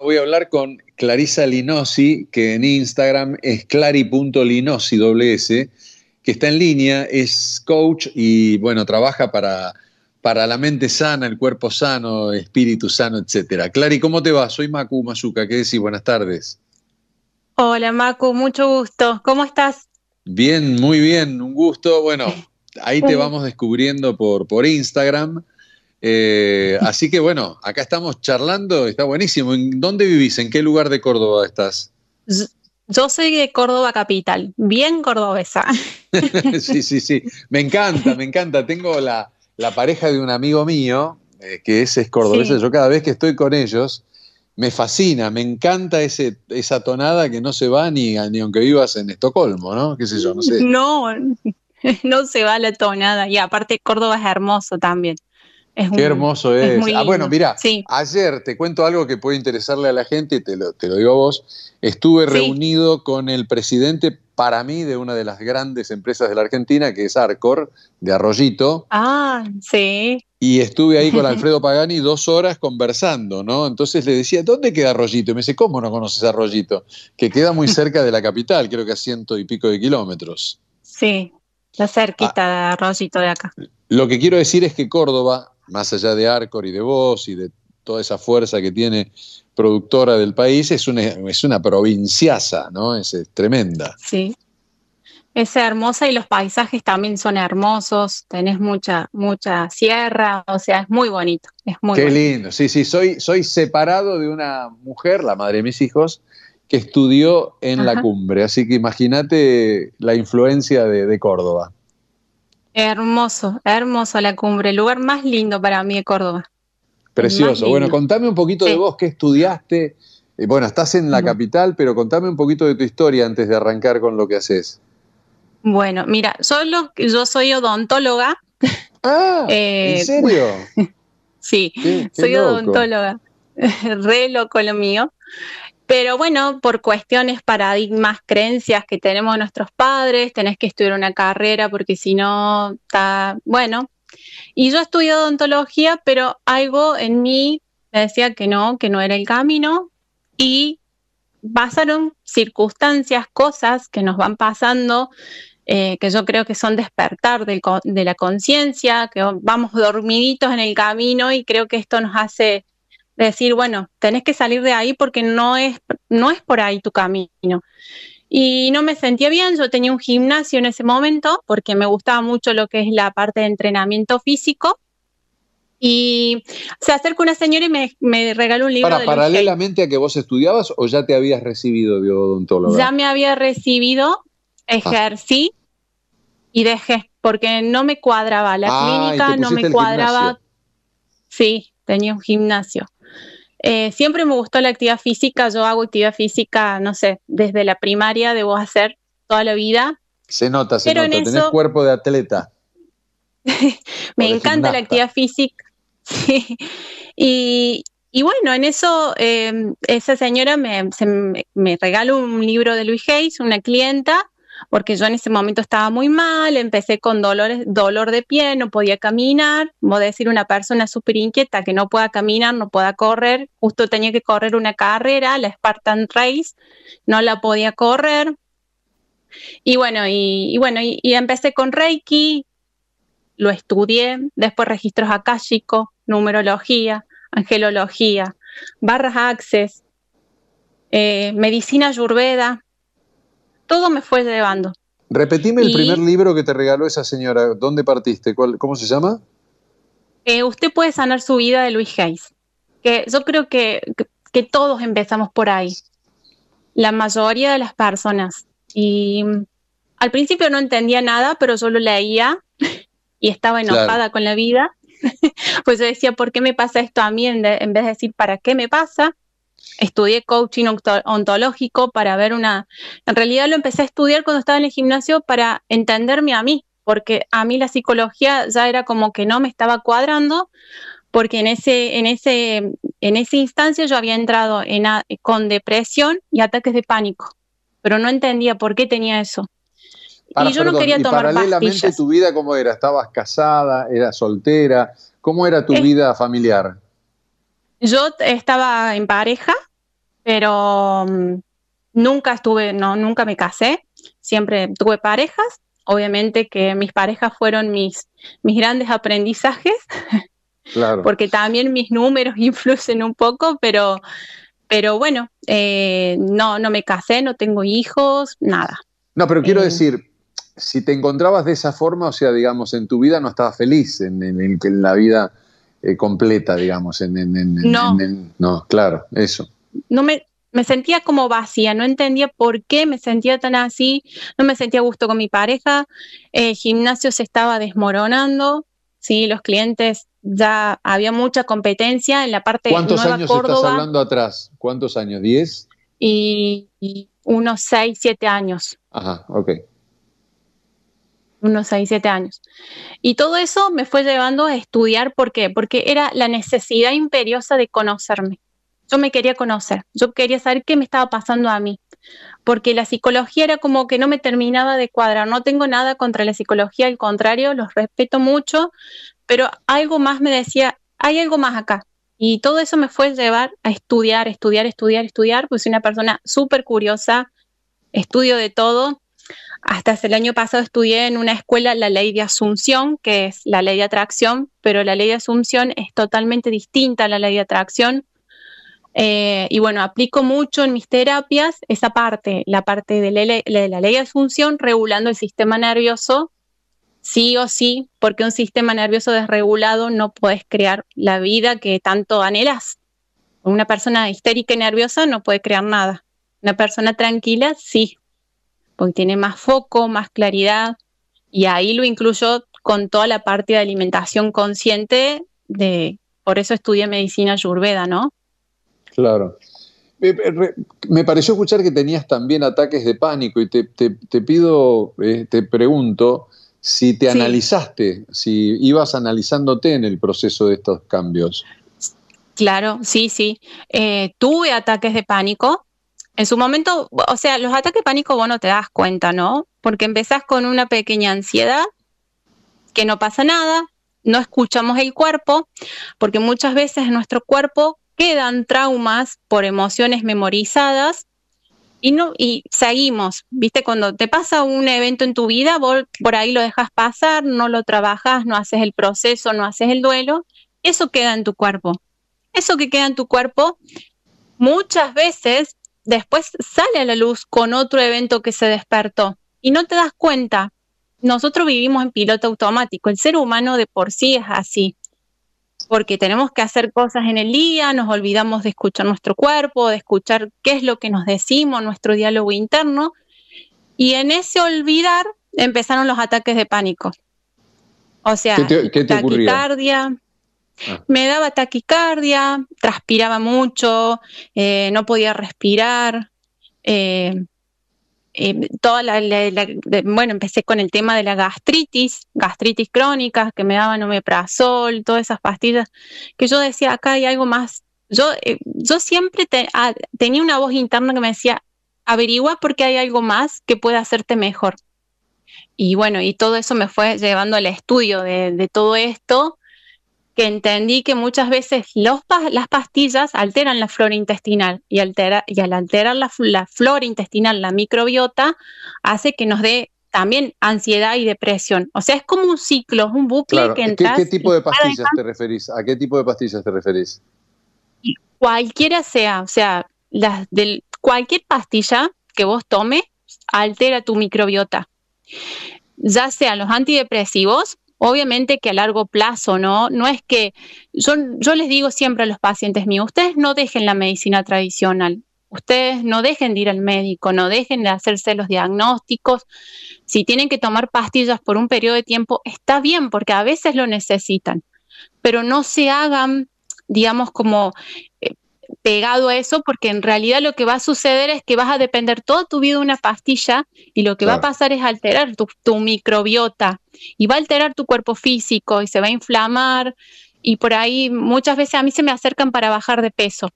Voy a hablar con Clarisa Linosi, que en Instagram es clari.linosi, que está en línea, es coach y bueno, trabaja para, para la mente sana, el cuerpo sano, espíritu sano, etc. Clari, ¿cómo te va? Soy Macu Mazuca, ¿qué decís? Buenas tardes. Hola Macu, mucho gusto. ¿Cómo estás? Bien, muy bien, un gusto. Bueno, ahí te vamos descubriendo por, por Instagram. Eh, así que bueno, acá estamos charlando, está buenísimo. ¿En dónde vivís? ¿En qué lugar de Córdoba estás? Yo soy de Córdoba capital, bien cordobesa. sí, sí, sí. Me encanta, me encanta. Tengo la, pareja de un amigo mío, eh, que es cordobesa. Yo cada vez que estoy con ellos, me fascina, me encanta ese, esa tonada que no se va ni, ni aunque vivas en Estocolmo, ¿no? yo? No sé. No, no se va la tonada. Y aparte Córdoba es hermoso también. Qué hermoso es. ah, bueno, mira, ayer te cuento algo que puede interesarle a la gente te lo, digo a vos. Estuve reunido con el presidente, para mí, de una de las grandes empresas de la Argentina, que es Arcor, de Arroyito. Ah, sí. Y estuve ahí con Alfredo Pagani dos horas conversando, ¿no? Entonces le decía, ¿dónde queda Arroyito? Y me dice, ¿cómo no conoces Arroyito? Que queda muy cerca de la capital, creo que a ciento y pico de kilómetros. Sí, la cerquita ah. de Arroyito de acá. Lo que quiero decir es que Córdoba más allá de Arcor y de vos y de toda esa fuerza que tiene productora del país, es una, es una provinciasa ¿no? Es, tremenda. Sí. Es hermosa y los paisajes también son hermosos, tenés mucha, mucha sierra, o sea, es muy bonito. Es muy Qué lindo, sí, sí, soy, soy separado de una mujer, la madre de mis hijos, que estudió en la cumbre, así que imagínate la influencia de Córdoba. Hermoso, hermoso la cumbre, el lugar más lindo para mí de Córdoba. Precioso. Bueno, contame un poquito de vos, qué estudiaste. Eh, bueno, estás en la capital, pero contame un poquito de tu historia antes de arrancar con lo que haces. Bueno, mira, solo, yo soy odontóloga. Ah, ¿en eh, serio? sí, soy odontóloga. Re loco lo mío. Pero bueno, por cuestiones, paradigmas, creencias que tenemos nuestros padres, tenés que estudiar una carrera porque si no, está bueno. Y yo estudié odontología, pero algo en mí me decía que no, que no era el camino. Y pasaron circunstancias, cosas que nos van pasando, eh, que yo creo que son despertar de la conciencia, que vamos dormiditos en el camino y creo que esto nos hace decir, bueno, tenés que salir de ahí porque no es, no es por ahí tu camino. Y no me sentía bien, yo tenía un gimnasio en ese momento porque me gustaba mucho lo que es la parte de entrenamiento físico. Y se acerca una señora y me, regaló un libro. Para, paralelamente a que vos estudiabas o ya te habías recibido de odontólogo? Ya me había recibido, ah. ejercí y dejé, porque no me cuadraba la ah, clínica, no me cuadraba. Sí, tenía un gimnasio. Eh, siempre me gustó la actividad física, yo hago actividad física, no sé, desde la primaria debo hacer toda la vida. Se nota, se nota, tenés cuerpo de atleta. me encanta la actividad física. Y, bueno, en eso eh, esa señora me, me regaló un libro de Luis Hayes, una clienta, porque yo en ese momento estaba muy mal, empecé con dolores, dolor de pie, no podía caminar, voy a decir una persona súper inquieta que no pueda caminar, no pueda correr, justo tenía que correr una carrera, la Spartan Race, no la podía correr. Y bueno, y, bueno, y, empecé con Reiki, lo estudié, después registros akáshico, numerología, angelología, barras access, eh, medicina ayurveda, todo me fue llevando. Repetime el primer libro que te regaló esa señora. ¿Dónde partiste? ¿Cómo se llama? Eh, usted puede sanar su vida de Luis Hayes. Que yo creo que, todos empezamos por ahí. La mayoría de las personas. Y mm, al principio no entendía nada, pero solo leía y estaba enojada con la vida. pues yo decía, ¿por qué me pasa esto a mí? en, vez de decir, ¿para qué me pasa? estudié coaching ontológico para ver una... En realidad lo empecé a estudiar cuando estaba en el gimnasio para entenderme a mí, porque a mí la psicología ya era como que no me estaba cuadrando, porque en ese, en ese, en esa instancia yo había entrado con depresión y ataques de pánico, pero no entendía por qué tenía eso. y yo no quería tomar y paralelamente tu vida cómo era? ¿Estabas casada? ¿Eras soltera? ¿Cómo era tu vida familiar? Yo estaba en pareja, pero mm, nunca estuve, no, nunca me casé, siempre tuve parejas. Obviamente que mis parejas fueron mis, mis grandes aprendizajes, claro. porque también mis números influyen un poco, pero, pero bueno, eh, no, no me casé, no tengo hijos, nada. No, pero quiero eh, decir, si te encontrabas de esa forma, o sea, digamos, en tu vida no estabas feliz en, en, en la vida eh, completa, digamos, en, no. claro, eso. No me, me sentía como vacía, no entendía por qué me sentía tan así, no me sentía a gusto con mi pareja, el gimnasio se estaba desmoronando, sí, los clientes ya había mucha competencia en la parte ¿Cuántos nueva años estás hablando atrás? ¿Cuántos años? ¿Diez? Y, unos seis, siete años. Ajá, ok unos 6, 7 años. Y todo eso me fue llevando a estudiar, ¿por qué? Porque era la necesidad imperiosa de conocerme. Yo me quería conocer, yo quería saber qué me estaba pasando a mí, porque la psicología era como que no me terminaba de cuadrar, no tengo nada contra la psicología, al contrario, los respeto mucho, pero algo más me decía, hay algo más acá. Y todo eso me fue llevar a estudiar, estudiar, estudiar, estudiar, pues soy una persona súper curiosa, estudio de todo, hasta el año pasado estudié en una escuela la ley de asunción, que es la ley de atracción, pero la ley de asunción es totalmente distinta a la ley de atracción. Eh, y bueno, aplico mucho en mis terapias esa parte, la parte de la, de la ley de asunción regulando el sistema nervioso, sí o sí, porque un sistema nervioso desregulado no puedes crear la vida que tanto anhelas. Una persona histérica y nerviosa no puede crear nada. Una persona tranquila sí porque tiene más foco, más claridad, y ahí lo incluyo con toda la parte de alimentación consciente, de, por eso estudié medicina ayurveda, ¿no? Claro. Eh, me pareció escuchar que tenías también ataques de pánico y te, pido, eh, te pregunto si te analizaste, si ibas analizándote en el proceso de estos cambios. Claro, sí, sí. Eh, tuve ataques de pánico, en su momento, o sea, los ataques de pánico vos no te das cuenta, ¿no? Porque empezás con una pequeña ansiedad, que no pasa nada, no escuchamos el cuerpo, porque muchas veces en nuestro cuerpo quedan traumas por emociones memorizadas y no y seguimos, ¿viste? Cuando te pasa un evento en tu vida, por ahí lo dejas pasar, no lo trabajas, no haces el proceso, no haces el duelo, eso queda en tu cuerpo. Eso que queda en tu cuerpo muchas veces después sale a la luz con otro evento que se despertó y no te das cuenta. Nosotros vivimos en piloto automático, el ser humano de por sí es así, porque tenemos que hacer cosas en el día, nos olvidamos de escuchar nuestro cuerpo, de escuchar qué es lo que nos decimos, nuestro diálogo interno, y en ese olvidar empezaron los ataques de pánico. O sea, ¿Qué Ah. Me daba taquicardia, transpiraba mucho, eh, no podía respirar. Eh, eh, bueno, empecé con el tema de la gastritis, gastritis crónica, que me daban omeprazol, todas esas pastillas, que yo decía, acá hay algo más. Yo, siempre tenía una voz interna que me decía, averigua porque hay algo más que pueda hacerte mejor. Y bueno, y todo eso me fue llevando al estudio de todo esto que entendí que muchas veces las pastillas alteran la flora intestinal y, altera, y al alterar la, flora intestinal, la microbiota, hace que nos dé también ansiedad y depresión. O sea, es como un ciclo, es un bucle que entras. ¿Qué, tipo de pastillas te referís? ¿A qué tipo de pastillas te referís? Cualquiera sea, o sea, las del, cualquier pastilla que vos tomes altera tu microbiota. Ya sean los antidepresivos, Obviamente que a largo plazo, ¿no? No es que yo, les digo siempre a los pacientes míos, ustedes no dejen la medicina tradicional, ustedes no dejen de ir al médico, no dejen de hacerse los diagnósticos. Si tienen que tomar pastillas por un periodo de tiempo, está bien, porque a veces lo necesitan, pero no se hagan, digamos, como eh, pegado a eso, porque en realidad lo que va a suceder es que vas a depender toda tu vida de una pastilla y lo que va a pasar es alterar tu, microbiota y va a alterar tu cuerpo físico y se va a inflamar y por ahí muchas veces a mí se me acercan para bajar de peso.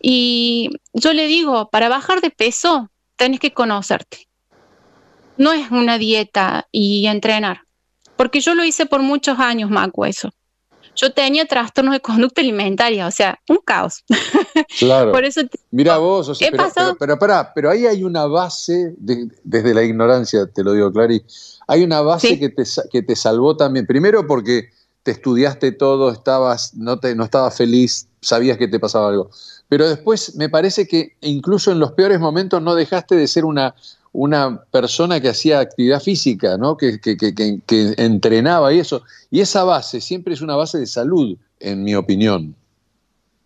Y yo le digo, para bajar de peso tenés que conocerte. No es una dieta y entrenar, porque yo lo hice por muchos años, Maco eso yo tenía trastornos de conducta alimentaria, o sea, un caos. Claro. Mira vos, o sea, pero, para pero, ahí hay una base, desde la ignorancia, te lo digo, Clary, hay una base que, te, que te salvó también. Primero porque te estudiaste todo, estabas, no, te, no estabas feliz, sabías que te pasaba algo. Pero después me parece que incluso en los peores momentos no dejaste de ser una, una persona que hacía actividad física, ¿no? que, que, que, que, entrenaba y eso. Y esa base siempre es una base de salud, en mi opinión.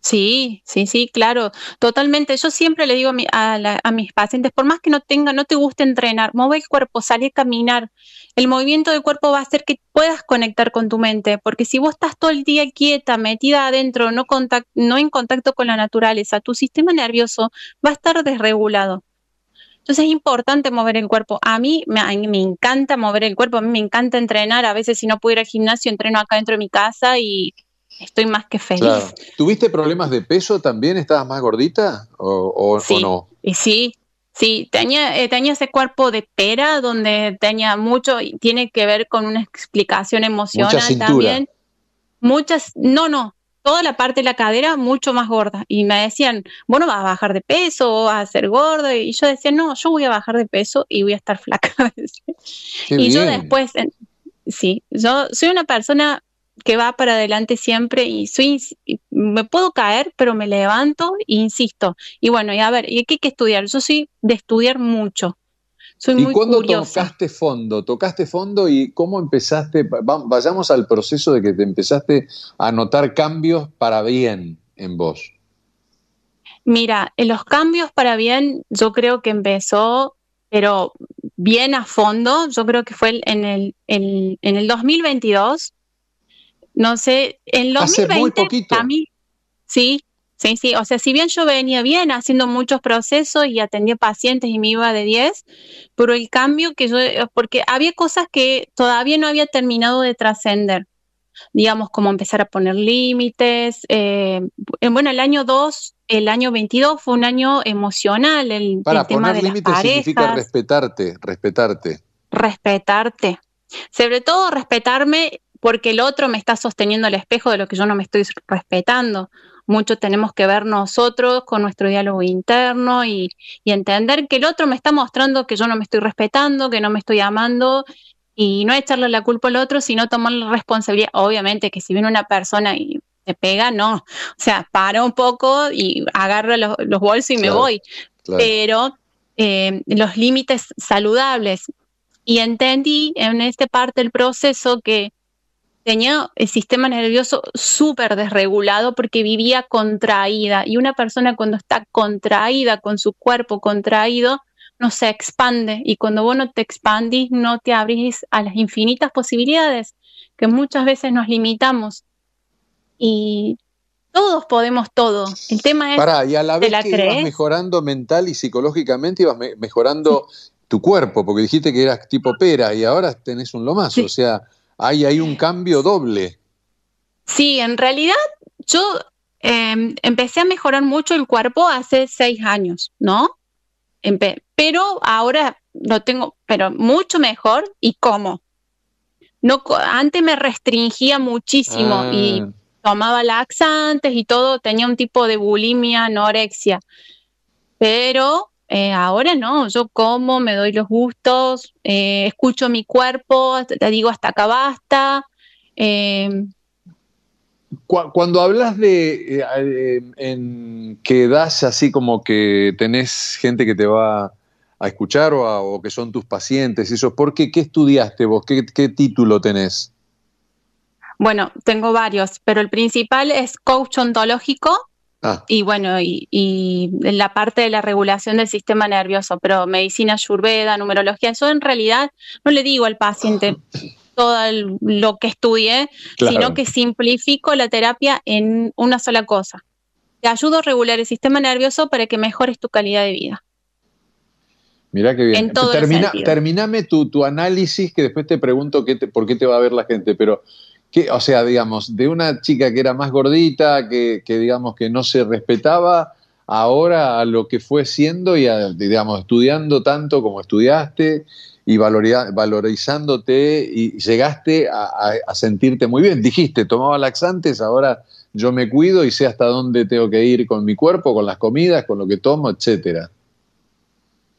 Sí, sí, sí, claro, totalmente. Yo siempre le digo a, mis pacientes, por más que no tenga, no te guste entrenar, mueve el cuerpo, sale a caminar. El movimiento del cuerpo va a hacer que puedas conectar con tu mente, porque si vos estás todo el día quieta, metida adentro, no, no en contacto con la naturaleza, tu sistema nervioso va a estar desregulado. Entonces es importante mover el cuerpo. A mí me, encanta mover el cuerpo, a mí me encanta entrenar. A veces si no puedo ir al gimnasio, entreno acá dentro de mi casa y estoy más que feliz. ¿Tuviste problemas de peso también? ¿Estabas más gordita o, no? Sí, sí, tenía, eh, tenía ese cuerpo de pera donde tenía mucho, y tiene que ver con una explicación emocional también. Muchas, no, no, toda la parte de la cadera mucho más gorda. Y me decían, bueno, vas a bajar de peso, vas a ser gordo. Y yo decía, no, yo voy a bajar de peso y voy a estar flaca. y yo después, sí, yo soy una persona que va para adelante siempre y soy, me puedo caer, pero me levanto e insisto. Y bueno, y a ver, ¿y qué hay que estudiar? Yo soy de estudiar mucho. ¿Y cuándo tocaste fondo? ¿Tocaste fondo y cómo empezaste? Vayamos al proceso de que te empezaste a notar cambios para bien en vos. Mira, en eh, los cambios para bien yo creo que empezó, pero bien a fondo, yo creo que fue en el, en, el 2022. No sé, en el 2020 muy poquito. mí, sí, Sí, sí, o sea, si bien yo venía bien haciendo muchos procesos y atendía pacientes y me iba de 10, pero el cambio que yo, eh, porque había cosas que todavía no había terminado de trascender, digamos, como empezar a poner límites. Eh, bueno, el año 2, el año 22 fue un año emocional, el, Para tema de significa respetarte, respetarte. Respetarte. Sobre todo respetarme porque el otro me está sosteniendo el espejo de lo que yo no me estoy respetando mucho tenemos que ver nosotros con nuestro diálogo interno y, entender que el otro me está mostrando que yo no me estoy respetando, que no me estoy amando y no echarle la culpa al otro, sino tomar la responsabilidad. Obviamente que si viene una persona y te pega, no. O sea, para un poco y agarra los, bolsos y me voy. Pero eh, los límites saludables. Y entendí en esta parte del proceso que tenía el sistema nervioso súper desregulado porque vivía contraída y una persona cuando está contraída con su cuerpo contraído no se expande y cuando vos no te expandís no te abrís a las infinitas posibilidades que muchas veces nos limitamos y todos podemos todo. El tema es y a la vez que mejorando mental y psicológicamente y vas mejorando tu cuerpo, porque dijiste que eras tipo pera y ahora tenés un lomazo, o sea, hay un cambio doble. Sí, en realidad yo em, empecé a mejorar mucho el cuerpo hace seis años, ¿no? pero ahora lo tengo, pero mucho mejor y cómo? No, antes me restringía muchísimo ah. y tomaba laxantes y todo, tenía un tipo de bulimia, anorexia. Pero eh, ahora no, yo como, me doy los gustos, eh, escucho mi cuerpo, te digo hasta acá basta. Em, cuando hablas de eh, em, en que das así como que tenés gente que te va a escuchar o, que son tus pacientes, eso, ¿por qué? ¿Qué estudiaste vos? qué título tenés? Bueno, tengo varios, pero el principal es coach ontológico Ah. Y bueno, y, la parte de la regulación del sistema nervioso, pero medicina ayurveda, numerología, yo en realidad no le digo al paciente todo lo que estudié, sino que simplifico la terapia en una sola cosa. Te ayudo a regular el sistema nervioso para que mejores tu calidad de vida. Mirá qué bien. Termina, terminame tu, tu, análisis, que después te pregunto qué por qué te va a ver la gente, pero o sea, digamos, de una chica que era más gordita, que, digamos que no se respetaba, ahora a lo que fue siendo y digamos, estudiando tanto como estudiaste y valorizándote y llegaste a, sentirte muy bien. Dijiste, tomaba laxantes, ahora yo me cuido y sé hasta dónde tengo que ir con mi cuerpo, con las comidas, con lo que tomo, etcétera.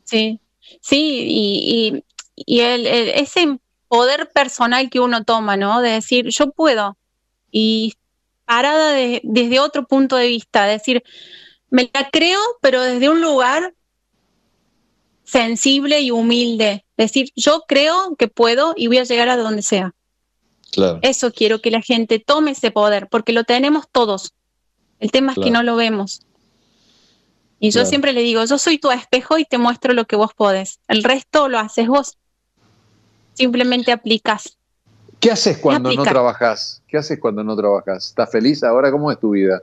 Sí, sí, y, y, ese poder personal que uno toma, ¿no? De decir, yo puedo. Y parada desde otro punto de vista, decir, me la creo, pero desde un lugar sensible y humilde. Decir, yo creo que puedo y voy a llegar a donde sea. Claro. Eso quiero que la gente tome ese poder, porque lo tenemos todos. El tema es que no lo vemos. Y yo siempre le digo, yo soy tu espejo y te muestro lo que vos podés. El resto lo haces vos simplemente aplicas. ¿Qué haces cuando no trabajas? ¿Qué haces cuando no trabajas? ¿Estás feliz ahora? ¿Cómo es tu vida?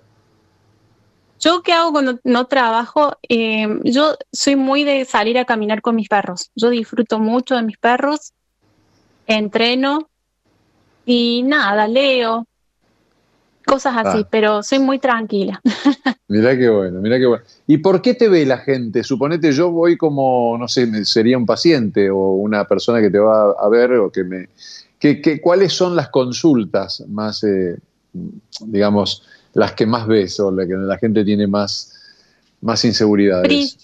Yo qué hago cuando no trabajo, em, yo soy muy de salir a caminar con mis perros. Yo disfruto mucho de mis perros, entreno y nada, leo, cosas así, ah. pero soy muy tranquila. mirá qué bueno, mirá qué bueno. ¿Y por qué te ve la gente? Suponete yo voy como, no sé, sería un paciente o una persona que te va a ver o que me... ¿Cuáles son las consultas más, eh, digamos, las que más ves o las que la gente tiene más, más inseguridades?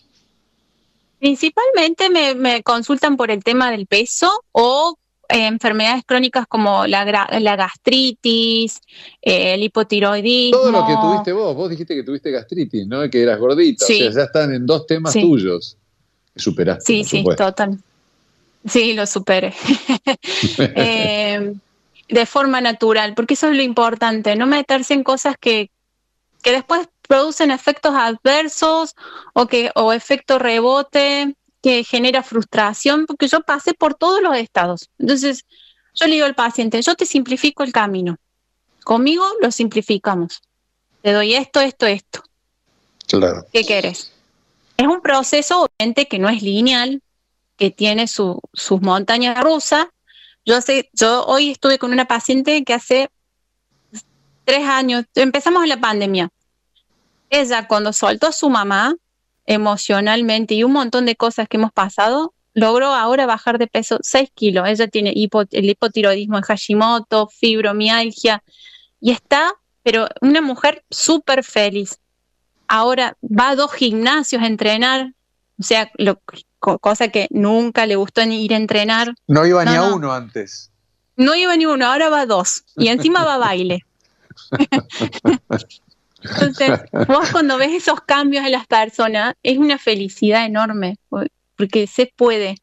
Principalmente me, consultan por el tema del peso o enfermedades crónicas como la, gastritis, eh, el hipotiroidismo. Todo lo que tuviste vos, vos dijiste que tuviste gastritis, ¿no? Que eras gordita, o sea, ya están en dos temas tuyos que superaste. Sí, sí, total. Sí, lo superé. Eh, de forma natural, porque eso es lo importante, no meterse en cosas que, que después producen efectos adversos o, que, o efecto rebote que genera frustración, porque yo pasé por todos los estados. Entonces, yo le digo al paciente, yo te simplifico el camino. Conmigo lo simplificamos. Te doy esto, esto, esto. Claro. ¿Qué quieres Es un proceso, obviamente, que no es lineal, que tiene sus montañas rusas. Yo, sé, yo hoy estuve con una paciente que hace tres años, empezamos en la pandemia. Ella cuando soltó a su mamá, emocionalmente y un montón de cosas que hemos pasado, logró ahora bajar de peso 6 kilos. Ella tiene el hipotiroidismo en Hashimoto, fibromialgia y está, pero una mujer súper feliz. Ahora va a dos gimnasios a entrenar, o sea, cosa que nunca le gustó ni ir a entrenar. No iba ni a uno antes. No iba ni uno, ahora va a dos. Y encima va a baile. Entonces, vos cuando ves esos cambios en las personas, es una felicidad enorme, porque se puede,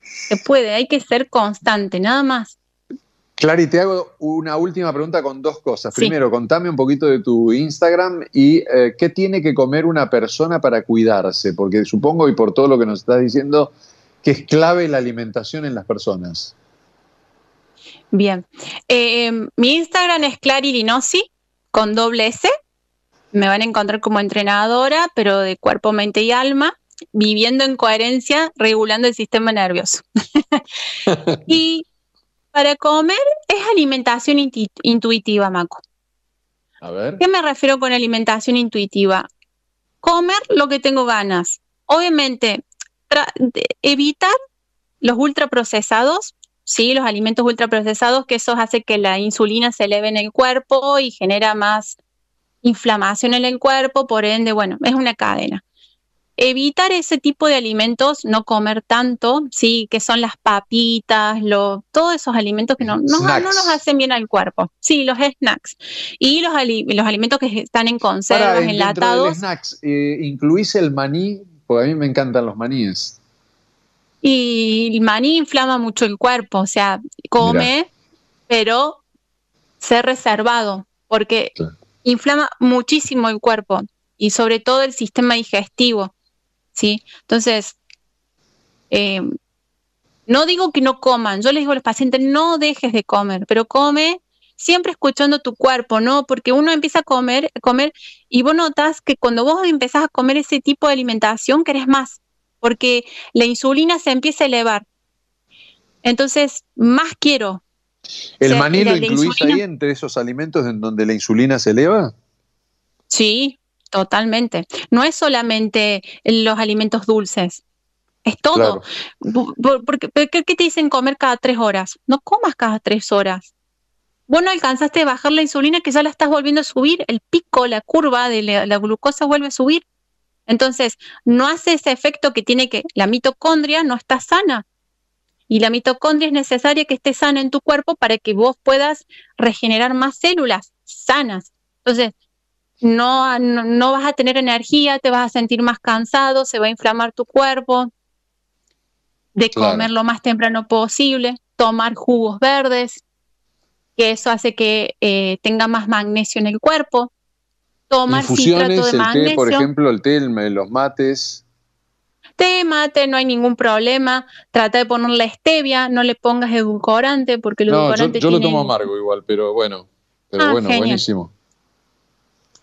se puede, hay que ser constante, nada más. Clary, te hago una última pregunta con dos cosas. Primero, contame un poquito de tu Instagram y eh, qué tiene que comer una persona para cuidarse, porque supongo, y por todo lo que nos estás diciendo, que es clave la alimentación en las personas. Bien, eh, mi Instagram es clarilinosi con doble S me van a encontrar como entrenadora, pero de cuerpo, mente y alma, viviendo en coherencia, regulando el sistema nervioso. y para comer es alimentación intuitiva, Maco. A ¿Qué me refiero con alimentación intuitiva? Comer lo que tengo ganas. Obviamente, evitar los ultraprocesados, ¿sí? los alimentos ultraprocesados, que eso hace que la insulina se eleve en el cuerpo y genera más inflamación en el cuerpo, por ende, bueno, es una cadena. Evitar ese tipo de alimentos, no comer tanto, sí, que son las papitas, lo, todos esos alimentos que no, nos hacen bien al cuerpo. Sí, los snacks. Y los, los alimentos que están en conservas, enlatados. Los snacks, eh, ¿incluís el maní? Porque a mí me encantan los maníes. Y el maní inflama mucho el cuerpo, o sea, come, pero ser reservado, porque inflama muchísimo el cuerpo y sobre todo el sistema digestivo. ¿sí? Entonces, eh, no digo que no coman, yo les digo a los pacientes, no dejes de comer, pero come siempre escuchando tu cuerpo, ¿no? Porque uno empieza a comer, comer y vos notas que cuando vos empezás a comer ese tipo de alimentación, querés más, porque la insulina se empieza a elevar. Entonces, más quiero, ¿El maní lo incluís ahí entre esos alimentos en donde la insulina se eleva? Sí, totalmente. No es solamente los alimentos dulces, es todo. Porque, ¿Qué te dicen comer cada tres horas? No comas cada tres horas. Vos no alcanzaste a bajar la insulina que ya la estás volviendo a subir, el pico, la curva de la glucosa vuelve a subir. Entonces, no hace ese efecto que tiene que la mitocondria no está sana. Y la mitocondria es necesaria que esté sana en tu cuerpo para que vos puedas regenerar más células sanas. Entonces, no, no, vas a tener energía, te vas a sentir más cansado, se va a inflamar tu cuerpo, de comer lo más temprano posible, tomar jugos verdes, que eso hace que eh, tenga más magnesio en el cuerpo, tomar citrato de magnesio. por ejemplo, el té, los mates, mate, no hay ningún problema. Trata de ponerle stevia, no le pongas edulcorante porque el edulcorante yo, lo tomo amargo igual, pero bueno, pero ah, bueno, buenísimo.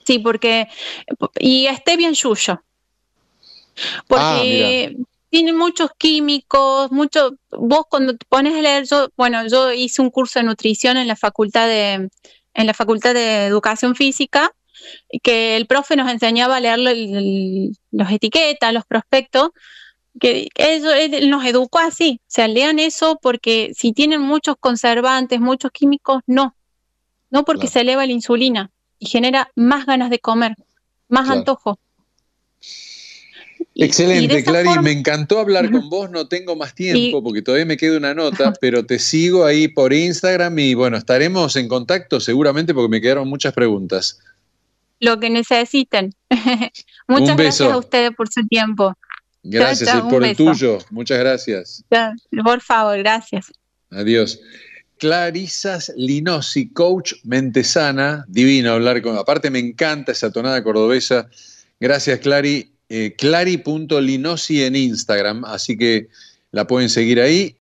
Sí, porque y stevia en yuyo. Porque ah, tiene muchos químicos, muchos vos cuando te pones a leer yo, bueno, yo hice un curso de nutrición en la facultad de en la facultad de Educación Física que el profe nos enseñaba a leer las los etiquetas, los prospectos, que eso nos educó así, o lean eso porque si tienen muchos conservantes, muchos químicos, no, no porque se eleva la insulina y genera más ganas de comer, más antojo. Excelente, Clary, me encantó hablar con vos, no tengo más tiempo porque todavía me queda una nota, pero te sigo ahí por Instagram y bueno, estaremos en contacto seguramente porque me quedaron muchas preguntas lo que necesiten. Muchas gracias a ustedes por su tiempo. Gracias por el tuyo. Muchas gracias. por favor, gracias. Adiós. Clarisas Linosi, coach mentesana, divino hablar con. Aparte me encanta esa tonada cordobesa. Gracias, Clari. Eh, clari.linosi en Instagram, así que la pueden seguir ahí